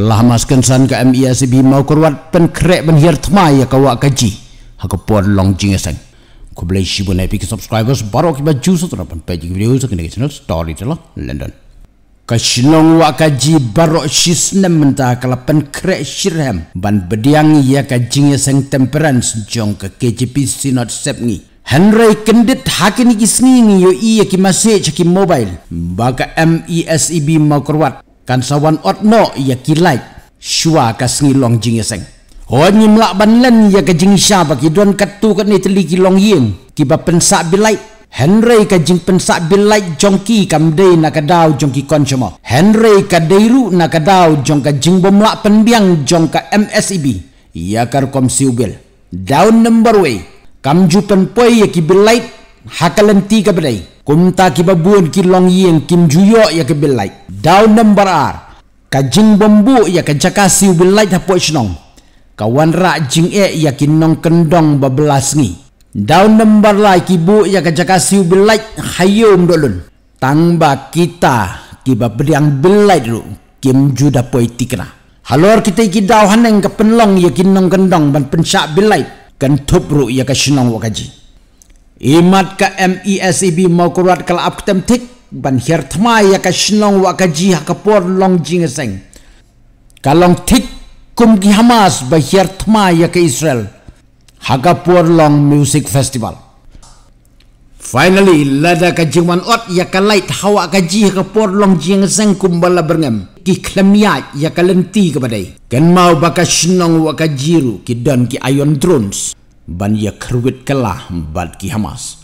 Kelah maskan san ke MIA e sebi mau kerwat pen krek pen hir temai ya kawak kaji. Aku puan long jing esan. Ya Ku boleh shibu naipi ke subscribers baru kibat jusu terapan peji video sekin dengan channel Storyteller lah, London. Kasinong wak kaji barok shis nem mentah kalapan krek shirham ban bediang ia ya kajingnya seng temperance jong ke KGP Sinod Sepngi. Henry kendit hakini kisngi ngiyo iya ki masih cakim ya mobile baka MESEB mau kerwat kan sawan otno ia kilai shua ka sngi long jing yeseng ho ni mla ban len ia ka jing sha ba ki don ka tu ka ni tli ki long yin ki ba pen sa bilai henrei ka jing pen sa bilai jong ki kam dei na ka dau jong ki kon chomo henrei ka dei ru na ka dau jong ka jing bom la pen biang jong ka mseb ia kar kom siubel down number way kam ju pen poi ki bilai hakalan ti ka bedai kum ta ki babun ki long yin kim juyo ya ke belai dau number ar ka jing bambu ya ka jakasi belai ta po chnong kawan ra jing e ya ki nong kendong babelas ni dau number lai ki bu ya ka jakasi belai hayum dolun tang ba kita ki babriang belai ru kim ju da po tikra halor kita ki dau haneng ka penlong ya ki nong kendong ban pensak belai kan thup ru ya ka chnong wakaji ka imat ka MESEB mau kurat kala aptem tik ban hier tma ya ka shnong wa ka ji ha ka por long jing seng ka long tik kum ki hamas ba hier tma ya ka israel ha ka por long music festival finally lada ka jingwan ot ya ka light hawa ka ji ha ka por long jing seng kum bala bernem ki klemia ya, ya ka lenti ka badai ken mau ba ka shnong wa ka jiru ki don ki ayon drones ban ya kruit kala bad ki hamas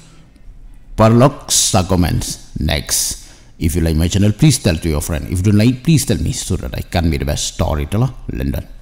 parlok sa comments next if you like my channel please tell to your friend if you don't like please tell me so that i can be the best storyteller london